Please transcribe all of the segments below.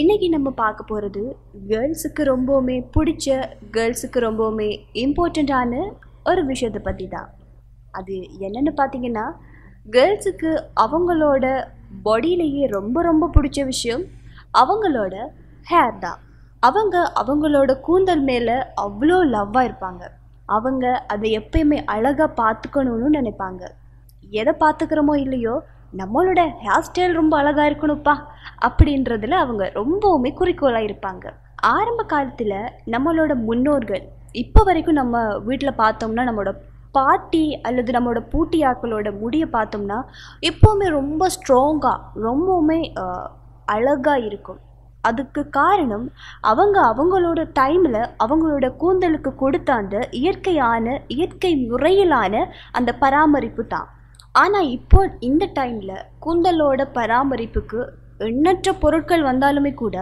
இன்றைக்கி நம்ம பார்க்க போகிறது கேர்ள்ஸுக்கு ரொம்பவுமே பிடிச்ச கேர்ள்ஸுக்கு ரொம்பவுமே இம்பார்ட்டண்ட்டான ஒரு விஷயத்தை பற்றி தான் அது என்னென்னு பார்த்தீங்கன்னா கேர்ள்ஸுக்கு அவங்களோட பாடியிலேயே ரொம்ப ரொம்ப பிடிச்ச விஷயம் அவங்களோட ஹேர் தான் அவங்க அவங்களோட கூந்தல் மேலே அவ்வளோ லவ்வாக இருப்பாங்க அவங்க அதை எப்பயுமே அழகாக பார்த்துக்கணும்னு நினைப்பாங்க எதை பார்த்துக்கிறோமோ இல்லையோ நம்மளோட ஹேர் ஸ்டைல் ரொம்ப அழகாக இருக்கணும்ப்பா அப்படின்றதுல அவங்க ரொம்பவுமே குறிக்கோளாக இருப்பாங்க ஆரம்ப காலத்தில் நம்மளோட முன்னோர்கள் இப்போ வரைக்கும் நம்ம வீட்டில் பார்த்தோம்னா நம்மளோட பாட்டி அல்லது நம்மளோட பூட்டியாக்களோட முடியை பார்த்தோம்னா எப்போவுமே ரொம்ப ஸ்ட்ராங்காக ரொம்பவுமே அழகாக இருக்கும் அதுக்கு காரணம் அவங்க அவங்களோட டைமில் அவங்களோட கூந்தலுக்கு கொடுத்த அந்த இயற்கையான இயற்கை முறையிலான அந்த பராமரிப்பு தான் ஆனால் இப்போ இந்த டைமில் கூந்தலோட பராமரிப்புக்கு எண்ணற்ற பொருட்கள் வந்தாலுமே கூட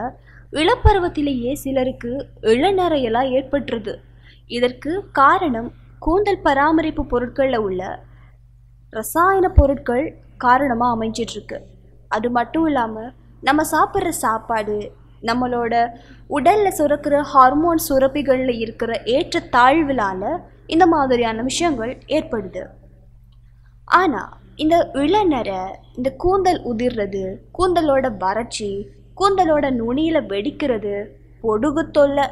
இளப்பருவத்திலேயே சிலருக்கு இளநரையெல்லாம் ஏற்பட்டுருது இதற்கு காரணம் கூந்தல் பராமரிப்பு பொருட்களில் உள்ள ரசாயன பொருட்கள் காரணமாக அமைஞ்சிட்ருக்கு அது மட்டும் இல்லாமல் நம்ம சாப்பிட்ற சாப்பாடு நம்மளோட உடலில் சுரக்கிற ஹார்மோன் சுரப்பிகளில் இருக்கிற ஏற்ற தாழ்விலால் இந்த மாதிரியான விஷயங்கள் ஏற்படுது ஆனால் இந்த இளநர இந்த கூந்தல் உதிர்றது கூந்தலோட வறட்சி கூந்தலோட நுனியில் வெடிக்கிறது பொடுகு தொல்லை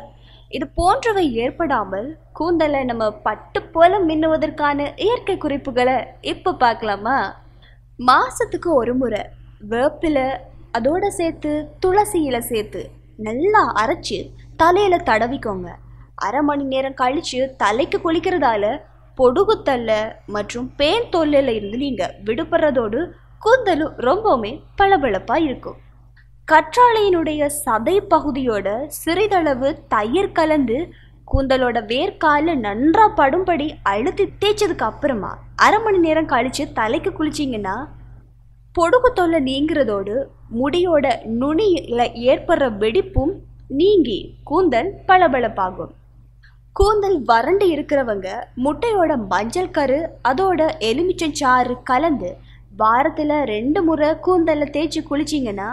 இது போன்றவை ஏற்படாமல் கூந்தலை நம்ம பட்டு போல மின்னுவதற்கான இயற்கை குறிப்புகளை இப்போ பார்க்கலாமா மாதத்துக்கு ஒரு முறை வேப்பில் அதோடு சேர்த்து துளசியில் சேர்த்து நல்லா அரைச்சி தலையில் தடவிக்கோங்க அரை மணி நேரம் கழித்து தலைக்கு குளிக்கிறதால பொடுகுத்தல்ல மற்றும் பேன் தொல்லையில் இருந்து நீங்கள் விடுபடுறதோடு கூந்தலும் ரொம்பவுமே பளபளப்பாக இருக்கும் கற்றாழையினுடைய சதை பகுதியோட சிறிதளவு தயிர் கலந்து கூந்தலோட வேர்க்கால நன்றா படும்படி அழுத்தி தேய்ச்சதுக்கு அப்புறமா அரை மணி நேரம் கழித்து தலைக்கு குளிச்சிங்கன்னா பொடுகு தொல்லை நீங்கிறதோடு முடியோட நுனியில் ஏற்படுற வெடிப்பும் நீங்கி கூந்தல் பளபளப்பாகும் கூந்தல் வறண்டு இருக்கிறவங்க முட்டையோட மஞ்சள் கரு அதோட சாறு கலந்து வாரத்தில் ரெண்டு முறை கூந்தலில் தேய்ச்சி குளிச்சிங்கன்னா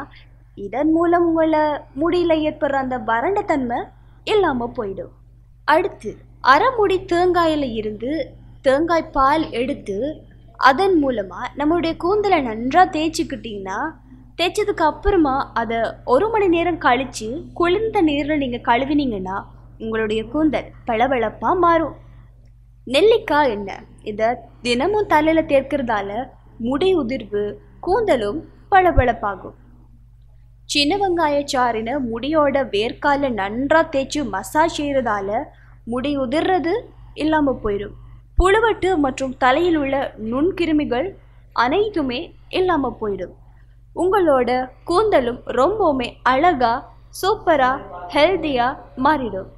இதன் மூலம் உங்களை முடியில் ஏற்படுற அந்த வறண்ட தன்மை இல்லாமல் போயிடும் அடுத்து அறமுடி தேங்காயில் இருந்து தேங்காய் பால் எடுத்து அதன் மூலமாக நம்மளுடைய கூந்தலை நன்றாக தேய்ச்சிக்கிட்டிங்கன்னா தேய்ச்சதுக்கு அப்புறமா அதை ஒரு மணி நேரம் கழித்து குளிர்ந்த நீரில் நீங்கள் கழுவினீங்கன்னா உங்களுடைய கூந்தல் பளபளப்பாக மாறும் நெல்லிக்காய் என்ன இதை தினமும் தலையில் தேர்க்கிறதால முடி உதிர்வு கூந்தலும் பளபளப்பாகும் சின்ன வெங்காயச்சாறின முடியோட வேர்க்கால நன்றாக தேய்ச்சி மசாஜ் செய்கிறதால முடி உதிர்றது இல்லாமல் போயிடும் புழுவட்டு மற்றும் தலையில் உள்ள நுண்கிருமிகள் அனைத்துமே இல்லாமல் போயிடும் உங்களோட கூந்தலும் ரொம்பவுமே அழகாக சூப்பராக ஹெல்த்தியாக மாறிடும்